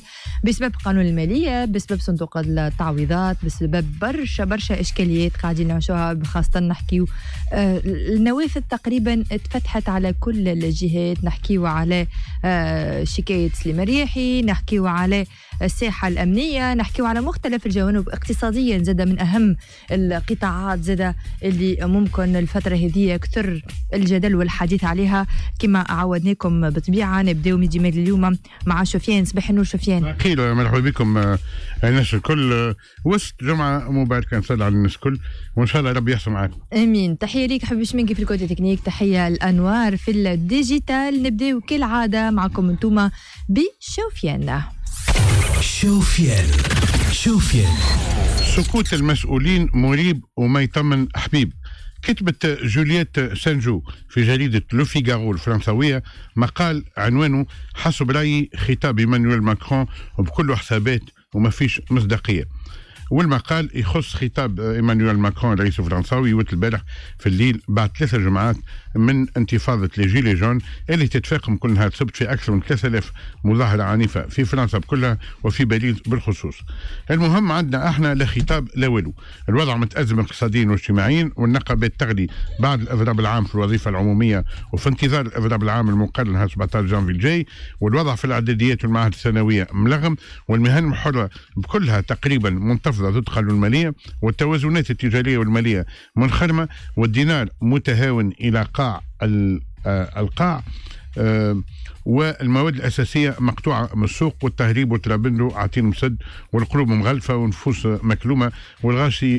people بسبب قانون الماليه بسبب صندوق التعويضات بسبب برشا برشا اشكاليات قاعدين نعيشوها خاصه نحكيو آه، النوافذ تقريبا تفتحت على كل الجهات نحكيو على آه، شكايه سليم ريحي نحكيو على الساحه الامنيه نحكيو على مختلف الجوانب اقتصاديا زادا من اهم القطاعات زادا اللي ممكن الفتره هذه كثر الجدل والحديث عليها كما عودناكم بطبيعه نبداو من اليوم مع شوفيان صباح النور شوفيان دخيل مرحبا بكم آه، الناس الكل آه، وسط جمعة مباركة إن شاء الله على الناس الكل وإن شاء الله ربي يحسن معاكم آمين تحية ليك حبيب شمنكي في الكوتي تكنيك تحية الأنوار في الديجيتال نبداو كالعادة معكم أنتوما بشوفيان شوفيان شوفيان سكوت المسؤولين مريب وما يطمن حبيب كتبت جولييت سانجو في جريدة لو فيغارو الفرنسوية مقال عنوانه حسب رأيي خطاب ايمانويل ماكرون وبكل حسابات وما فيش مصداقية والمقال يخص خطاب ايمانويل ماكرون الرئيس الفرنساوي يوت البارح في الليل بعد ثلاثة جمعات من انتفاضة لي جيلي جون اللي تتفاقم كل نهار سبت في أكثر من 3000 مظاهرة عنيفة في فرنسا بكلها وفي باريس بالخصوص المهم عندنا احنا لا خطاب لا والو الوضع متأزم اقتصاديا واجتماعيا والنقابات تغلي بعد الإضراب العام في الوظيفة العمومية وفي انتظار الإضراب العام المقرر نهار 17 جانفي الجاي والوضع في الإعداديات والمعاهد الثانوية ملغم والمهن الحرة بكلها تقريبا منتفضة المحافظة تدخل المالية والتوازنات التجارية والمالية منخرمة والدينار متهاون إلى قاع آه، القاع آه، والمواد الأساسية مقطوعة من السوق والتهريب والترابندو عاطين مسد والقلوب مغلفة والنفوس مكلومة والغاشي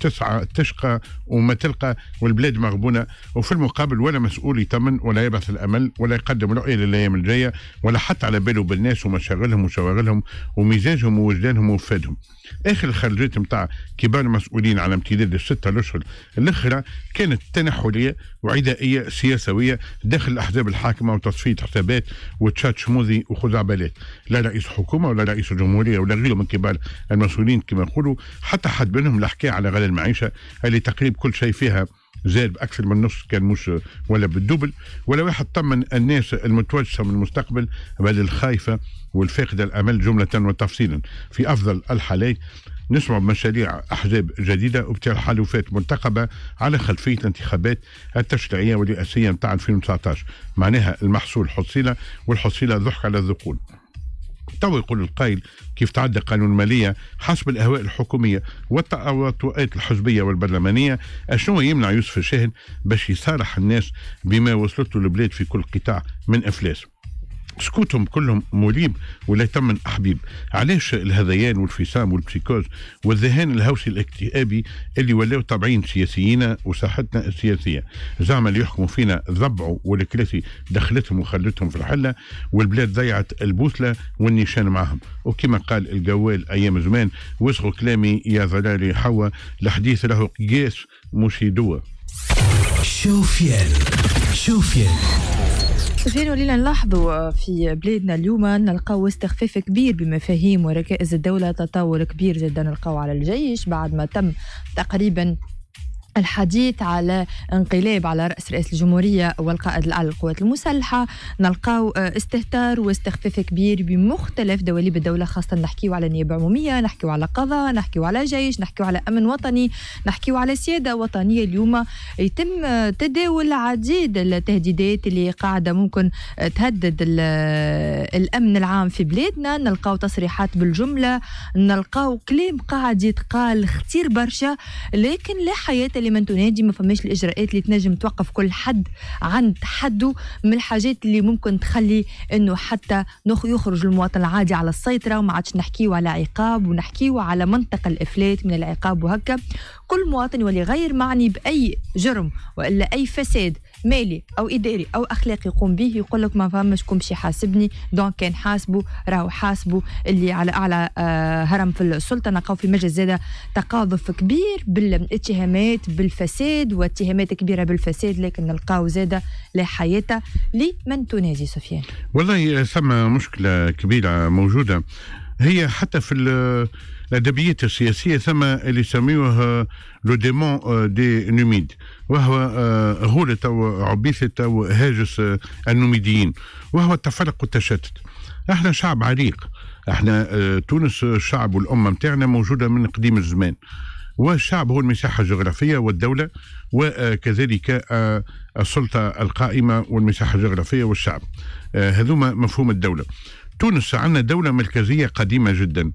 تسعى تشقى وما تلقى والبلاد مغبونة وفي المقابل ولا مسؤول يطمن ولا يبعث الأمل ولا يقدم رؤية للأيام الجاية ولا حتى على باله بالناس ومشاغلهم وشواغلهم ومزاجهم ووجدانهم ووفادهم اخر الخرجات نتاع كبار المسؤولين على امتداد الستة الاشهر الاخرى كانت تنحليه وعدائيه سياسويه داخل الاحزاب الحاكمه وتصفيه حسابات وتشات شموذي وخزعبلات لا رئيس حكومه ولا رئيس جمهوريه ولا غيره من كبار المسؤولين كما يقولوا حتى حد منهم لحكي على غلاء المعيشه اللي تقريب كل شيء فيها زاد باكثر من نص كان مش ولا بالدبل ولا واحد طمن الناس المتوجسه من المستقبل بل الخايفه والفاقده الامل جمله وتفصيلا في افضل الحالات نسمع مشاريع أحزاب جديدة وبتحالفات منتخبة على خلفية الانتخابات التشريعية والرئاسية نتاع 2019 معناها المحصول حصيلة والحصيلة ضحك على الذقون تو يقول القائل كيف تعدى قانون المالية حسب الأهواء الحكومية والتأوطئات الحزبية والبرلمانية أشنو يمنع يوسف الشاهد باش يصارح الناس بما وصلته البلاد في كل قطاع من إفلاس سكوتهم كلهم مليب ولا يتمن حبيب علاش الهذيان والفسام والبسيكوز والذهان الهوسي الاكتئابي اللي ولاو طبعين سياسيين وساحتنا السياسيه زعما اللي يحكموا فينا ضبعوا والكراسي دخلتهم وخلتهم في الحله والبلاد ضيعت البوثلة والنيشان معهم وكما قال الجوال ايام زمان وسخوا كلامي يا ظلالي حوا الحديث له قياس مش يدوه شوفيان شوفيان جينا ولينا نلاحظوا في بلادنا اليوم نلقاو استخفاف كبير بمفاهيم وركائز الدولة تطور كبير جدا نلقاو على الجيش بعد ما تم تقريبا الحديث على انقلاب على رأس رئيس الجمهورية والقائد الأعلى للقوات المسلحة نلقاو آه، استهتار واستخفاف كبير بمختلف دواليب الدولة خاصة نحكيو على نيابة عمومية نحكيو على قضاء نحكيو على جيش نحكيو على أمن وطني نحكيو على سيادة وطنية اليوم يتم آه، تداول عديد التهديدات اللي قاعدة ممكن آه، تهدد الأمن العام في بلادنا نلقاو تصريحات بالجملة نلقاو كلام قاعد يتقال اختير برشا لكن لا حياة اللي من تنادي ما فماش الاجراءات اللي تنجم توقف كل حد عند حده من الحاجات اللي ممكن تخلي انه حتى نخ يخرج المواطن العادي على السيطره وما عادش نحكيو على عقاب ونحكيو على منطق الافلات من العقاب وهكا كل مواطن يولي غير معني باي جرم والا اي فساد مالي او اداري او اخلاقي يقوم به يقول لك ما فماش باش يحاسبني دونك كان حاسبه راهو حاسبه اللي على اعلى آه، هرم في السلطه نلقاو في مجلس زاده تقاذف كبير بالاتهامات بالفساد واتهامات كبيره بالفساد لكن نلقاو زاده لا حياته لمن تنازي سفيان والله آه، ثم مشكله كبيره موجوده هي حتى في الأدبيات السياسية ثم اللي يسميوه لو ديمون دي نوميد وهو آه، غولة أو عبيثة أو هاجس آه، النوميديين وهو التفرق والتشتت احنا شعب عريق احنا آه، تونس الشعب والأمة متاعنا موجودة من قديم الزمان والشعب هو المساحة الجغرافية والدولة وكذلك السلطة القائمة والمساحة الجغرافية والشعب هذوما مفهوم الدولة تونس عندنا دولة مركزية قديمة جدا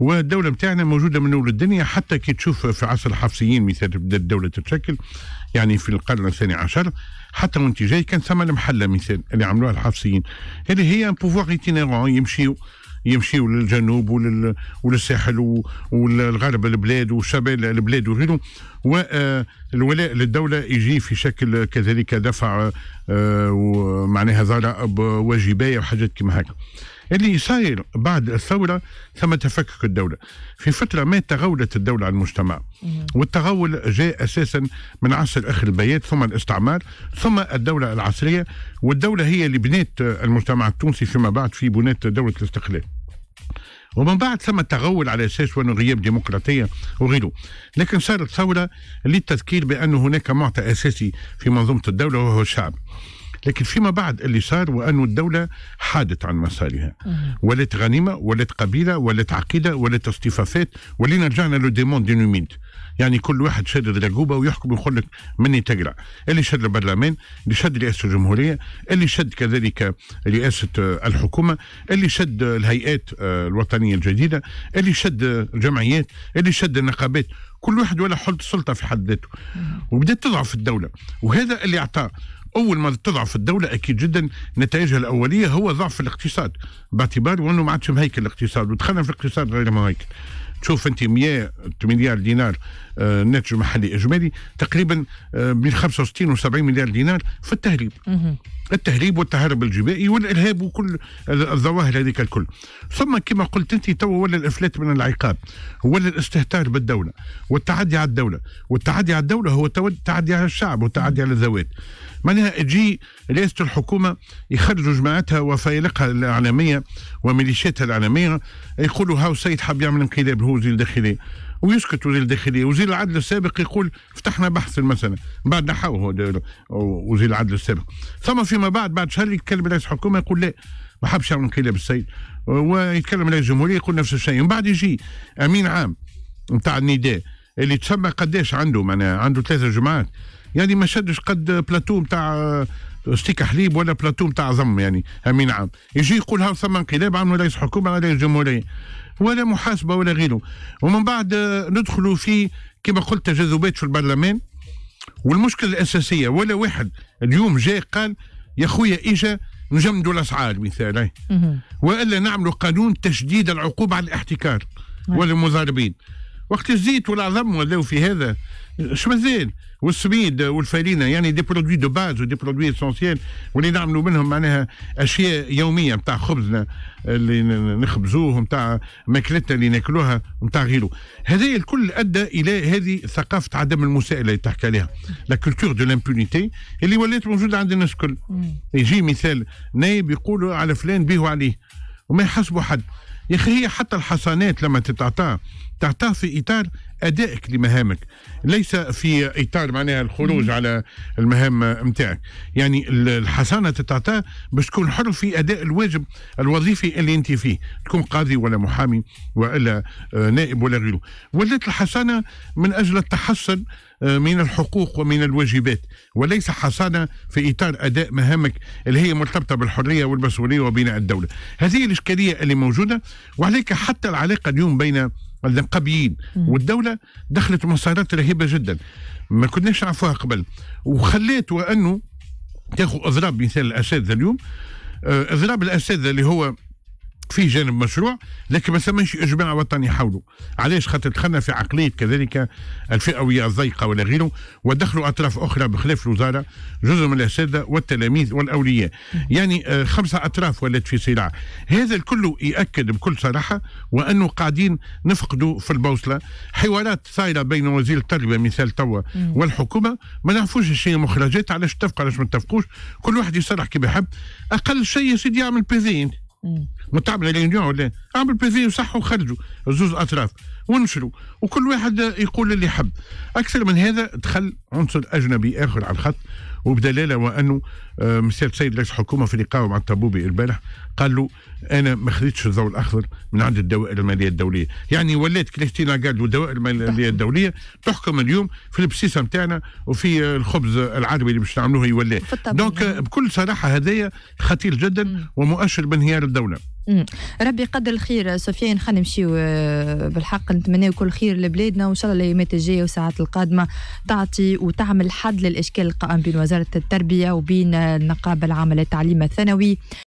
والدولة بتاعنا موجودة من أول الدنيا حتى كي تشوف في عصر الحفصيين مثل بدأت الدولة تتشكل يعني في القرن الثاني عشر حتى وانت جاي كان ثم المحلة مثال اللي عملوها الحفصيين اللي هي بوفوار ايتينيرون يمشيو يمشيوا للجنوب ولل... وللساحل والغرب البلاد وشمال البلاد وغيره والولاء آه، للدولة يجي في شكل كذلك دفع آه، ومعناها ضرائب وجباية وحاجات كما هكا اللي صاير بعد الثورة ثم تفكك الدولة في فترة ما تغولت الدولة على المجتمع والتغول جاء أساسا من عصر أخر البيات ثم الاستعمار ثم الدولة العصرية والدولة هي اللي بنيت المجتمع التونسي فيما بعد في بنات دولة الاستقلال ومن بعد ثم التغول على اساس انه غياب ديمقراطيه وغيره لكن صارت ثوره للتذكير بان هناك معطى اساسي في منظومه الدوله وهو الشعب لكن فيما بعد اللي صار وأن الدولة حادت عن مسارها ولت غنيمة ولت قبيلة ولت عقيدة ولت اصطفافات ولينا رجعنا لو ديمون دي يعني كل واحد شاد الرقوبة ويحكم ويقول لك مني تقرع اللي شد البرلمان اللي شد رئاسة الجمهورية اللي شد كذلك رئاسة آه، الحكومة اللي شد آه، الهيئات آه، الوطنية الجديدة اللي شد الجمعيات اللي شد النقابات كل واحد ولا حلت سلطة في حد ذاته وبدأت تضعف الدولة وهذا اللي أعطاه اول ما تضعف الدوله اكيد جدا نتائجها الاوليه هو ضعف الاقتصاد باعتبار انه ما عادش مهيكل الاقتصاد ودخلنا في الاقتصاد غير مهيكل تشوف انت 100 مليار دينار آه، ناتج محلي اجمالي تقريبا آه، بين 65 و70 مليار دينار في التهريب التهريب والتهرب الجبائي والارهاب وكل الظواهر هذيك الكل ثم كما قلت انت تو ولا الافلات من العقاب ولا الاستهتار بالدوله والتعدي على الدوله والتعدي على الدوله هو التعدي على الشعب والتعدي على الذوات معناها تجي رئاسه الحكومه يخرجوا جماعتها وفيلقها الاعلاميه وميليشياتها الاعلاميه يقولوا هاو سيد حب يعمل انقلاب هو الداخلي ويسكت وزير الداخليه وزير العدل السابق يقول فتحنا بحث المساله بعد نحوه وزير العدل السابق ثم فيما بعد بعد شهر يتكلم رئيس الحكومه يقول لا ما حبش يعمل انقلاب السيد ويتكلم رئيس الجمهوريه يقول نفس الشيء ومن بعد يجي امين عام نتاع النداء اللي تسمى قداش عنده معناها عنده ثلاثه جمعات يعني ما شدش قد بلاتو نتاع ستيك حليب ولا بلاتو نتاع ضم يعني امين عام يجي يقول ها ثم انقلاب عملوا رئيس حكومه على رئيس جمهوريه ولا محاسبه ولا غيره ومن بعد آه، ندخلوا في كما قلت تجاذبات في البرلمان والمشكله الاساسيه ولا واحد اليوم جاء قال يا خويا اجا نجمدوا الاسعار مثال والا نعملوا قانون تشديد العقوبه على الاحتكار نعم. والمضاربين وقت الزيت والعظم ولاو في هذا شو مازال والسميد والفارينة يعني دي برودوي دو باز ودي برودوي اسونسيال واللي نعملوا منهم معناها اشياء يوميه نتاع خبزنا اللي نخبزوه نتاع ماكلتنا اللي ناكلوها نتاع غيره هذا الكل ادى الى هذه ثقافه عدم المساءله اللي تحكي عليها لا كولتور دو لامبونيتي اللي ولات موجوده عند الناس الكل يجي مثال نايب يقولوا على فلان به عليه وما يحسبوا حد يا أخي هي حتى الحصانات لما تتعطى تعطى في إطار ادائك لمهامك ليس في اطار معناها الخروج مم. على المهام نتاعك يعني الحصانه تتعطى باش تكون حر في اداء الواجب الوظيفي اللي انت فيه تكون قاضي ولا محامي والا آه، نائب ولا غيره ولات الحصانه من اجل التحصن آه، من الحقوق ومن الواجبات وليس حصانة في إطار أداء مهامك اللي هي مرتبطة بالحرية والمسؤولية وبناء الدولة هذه الإشكالية اللي موجودة وعليك حتى العلاقة اليوم بين النقابيين والدوله دخلت مسارات رهيبه جدا ما كناش نعرفوها قبل وخليت وانه تاخذ اضراب مثال الاساتذه اليوم آه، اضراب الاساتذه اللي هو في جانب مشروع لكن ما ثمش اجماع وطني حوله علاش خاطر دخلنا في عقليه كذلك الفئويه الضيقه ولا غيره ودخلوا اطراف اخرى بخلاف الوزاره جزء من الاساتذه والتلاميذ والاولياء يعني آه، خمسه اطراف ولات في صراع هذا الكل يؤكد بكل صراحه وانه قاعدين نفقدوا في البوصله حوارات صايره بين وزير التربيه مثال توا والحكومه ما نعرفوش شيء مخرجات علاش اتفقوا علاش ما اتفقوش كل واحد يصرح كيف يحب اقل شيء يا سيدي يعمل بيزين متعب على اليوم ولا اعمل بيفي وصح وخرجوا زوز اطراف وانشروا وكل واحد يقول اللي حب اكثر من هذا دخل عنصر اجنبي اخر على الخط وبدلاله وانه آه، مسير سيد رئيس الحكومه في لقاء مع الطبوبي البارح قال له انا ما خذيتش الضوء الاخضر من عند الدوائر الماليه الدوليه يعني ولات كريستينا قال والدوائر الماليه طيب. الدوليه تحكم اليوم في البسيسه نتاعنا وفي الخبز العربي اللي باش نعملوه يولي دونك بكل صراحه هذايا خطير جدا ومؤشر بانهيار الدوله ربي قدر الخير سفيان خلينا نمشيو آه، بالحق نتمناو كل خير لبلادنا وان شاء الله الايامات الجايه والساعات القادمه تعطي وتعمل حد للاشكال القائم بين وزاره التربيه وبين النقابه العامه للتعليم الثانوي